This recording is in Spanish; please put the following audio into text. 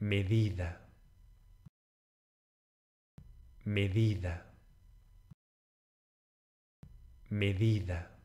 medida, medida, medida.